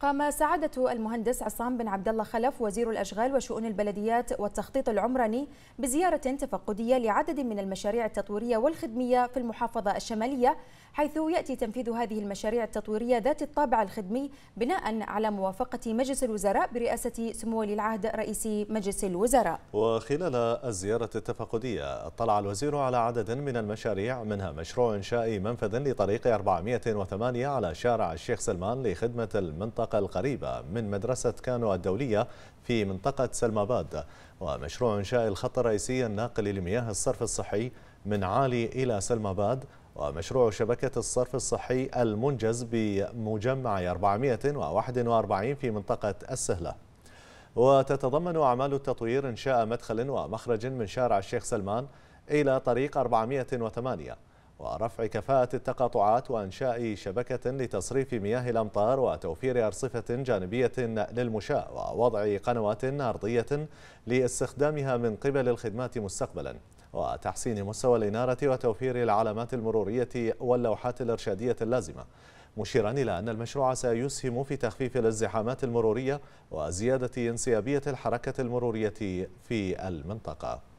قام سعادة المهندس عصام بن عبد الله خلف وزير الأشغال وشؤون البلديات والتخطيط العمراني بزيارة تفقدية لعدد من المشاريع التطويرية والخدمية في المحافظة الشمالية حيث يأتي تنفيذ هذه المشاريع التطويرية ذات الطابع الخدمي بناء على موافقة مجلس الوزراء برئاسة سمو ولي العهد رئيس مجلس الوزراء وخلال الزيارة التفقدية اطلع الوزير على عدد من المشاريع منها مشروع إنشاء منفذ لطريق 408 على شارع الشيخ سلمان لخدمة المنطقة المنطقة القريبة من مدرسة كانو الدولية في منطقة سلماباد ومشروع إنشاء الخط الرئيسي الناقل لمياه الصرف الصحي من عالي إلى سلماباد ومشروع شبكة الصرف الصحي المنجز بمجمع 441 في منطقة السهلة وتتضمن أعمال التطوير إنشاء مدخل ومخرج من شارع الشيخ سلمان إلى طريق 408 ورفع كفاءة التقاطعات وإنشاء شبكة لتصريف مياه الأمطار وتوفير أرصفة جانبية للمشاة ووضع قنوات أرضية لاستخدامها من قبل الخدمات مستقبلا وتحسين مستوى الإنارة وتوفير العلامات المرورية واللوحات الإرشادية اللازمة مشيرا إلى أن المشروع سيسهم في تخفيف الازدحامات المرورية وزيادة انسيابية الحركة المرورية في المنطقة